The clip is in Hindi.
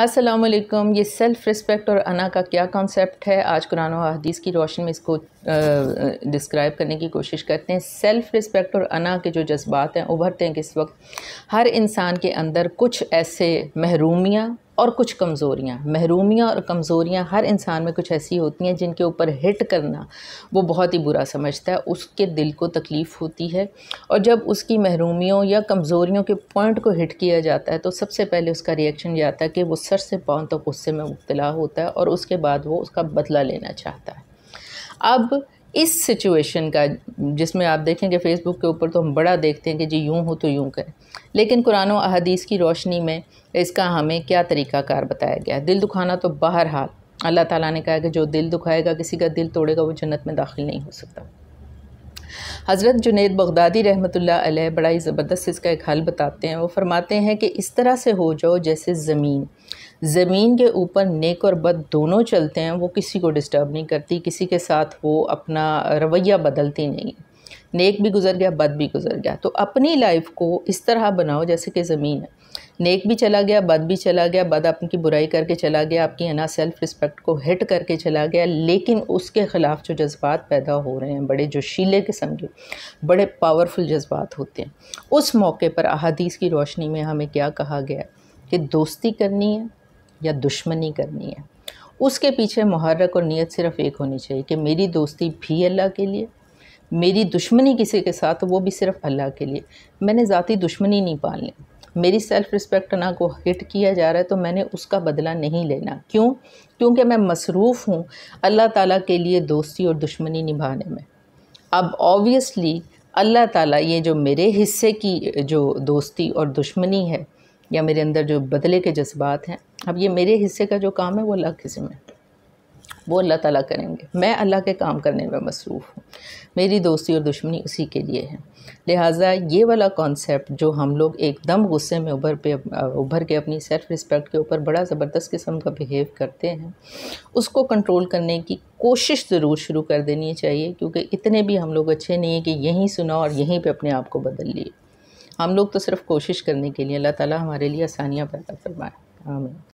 अस्सलाम वालेकुम ये सेल्फ़ रिस्पेक्ट और अना का क्या कॉन्सेप्ट है आज कुरान और हदीस की रोशनी में इसको डिस्क्राइब करने की कोशिश करते हैं सेल्फ़ रिस्पेक्ट और अना के जो जज्बात हैं उभरते हैं किस वक्त हर इंसान के अंदर कुछ ऐसे महरूमियाँ और कुछ कमज़ोरियाँ महरूमियाँ और कमज़ोरियाँ हर इंसान में कुछ ऐसी होती हैं जिनके ऊपर हिट करना वो बहुत ही बुरा समझता है उसके दिल को तकलीफ़ होती है और जब उसकी महरूमियों या कमज़ोरियों के पॉइंट को हिट किया जाता है तो सबसे पहले उसका रिएक्शन यह आता है कि वो सर से पाँव तक तो गुस्से में मुबला होता है और उसके बाद वो उसका बदला लेना चाहता है अब इस सिचुएशन का जिसमें आप देखेंगे फ़ेसबुक के ऊपर तो हम बड़ा देखते हैं कि जी यूँ हो तो यूँ करें लेकिन कुरान अहदीस की रोशनी में इसका हमें क्या तरीक़ाकार बताया गया दिल दुखाना तो बहरहाल अल्लाह ताला ने कहा कि जो दिल दुखाएगा किसी का दिल तोड़ेगा वो जन्नत में दाखिल नहीं हो सकता हज़रत जुनेद बगदादी रहमत ला बड़ा ही ज़बरदस्त इसका एक हल बताते हैं वो फरमाते हैं कि इस तरह से हो जाओ जैसे ज़मीन ज़मीन के ऊपर नेक और बद दोनों चलते हैं वो किसी को डिस्टर्ब नहीं करती किसी के साथ वो अपना रवैया बदलती नहीं नेक भी गुजर गया बद भी गुजर गया तो अपनी लाइफ को इस तरह बनाओ जैसे कि ज़मीन है नेक भी चला गया बद भी चला गया बद आपकी बुराई करके चला गया आपकी है ना सेल्फ़ रिस्पेक्ट को हिट करके चला गया लेकिन उसके ख़िलाफ़ जो जज्बात पैदा हो रहे हैं बड़े जोशीले किस्म के बड़े पावरफुल जज्बात होते हैं उस मौके पर अहादीस की रोशनी में हमें क्या कहा गया कि दोस्ती करनी है या दुश्मनी करनी है उसके पीछे मुहर्रक और नीयत सिर्फ एक होनी चाहिए कि मेरी दोस्ती भी अल्लाह के लिए मेरी दुश्मनी किसी के साथ वो भी सिर्फ अल्लाह के लिए मैंने ज़ाती दुश्मनी नहीं पालनी मेरी सेल्फ़ रिस्पेक्ट ना को हिट किया जा रहा है तो मैंने उसका बदला नहीं लेना क्यों क्योंकि मैं मसरूफ़ हूँ अल्लाह ताला के लिए दोस्ती और दुश्मनी निभाने में अब ऑब्वियसली अल्लाह ताला ये जो मेरे हिस्से की जो दोस्ती और दुश्मनी है या मेरे अंदर जो बदले के जज्बात हैं अब ये मेरे हिस्से का जो काम है वो अल्लाह के है वो अल्लाह ताला करेंगे मैं अल्लाह के काम करने में मसरूफ़ हूँ मेरी दोस्ती और दुश्मनी उसी के लिए है लिहाजा ये वाला कॉन्सेप्ट जो हम लोग एकदम गुस्से में उभर पे उभर के अपनी सेल्फ़ रिस्पेक्ट के ऊपर बड़ा ज़बरदस्त किस्म का बिहेव करते हैं उसको कंट्रोल करने की कोशिश ज़रूर शुरू कर देनी चाहिए क्योंकि इतने भी हम लोग अच्छे नहीं हैं कि यहीं सुना और यहीं पर अपने आप को बदल लिए हम लोग तो सिर्फ़ कोशिश करने के लिए अल्लाह ताली हमारे लिए आसानियाँ पैदा फरमाए आमीन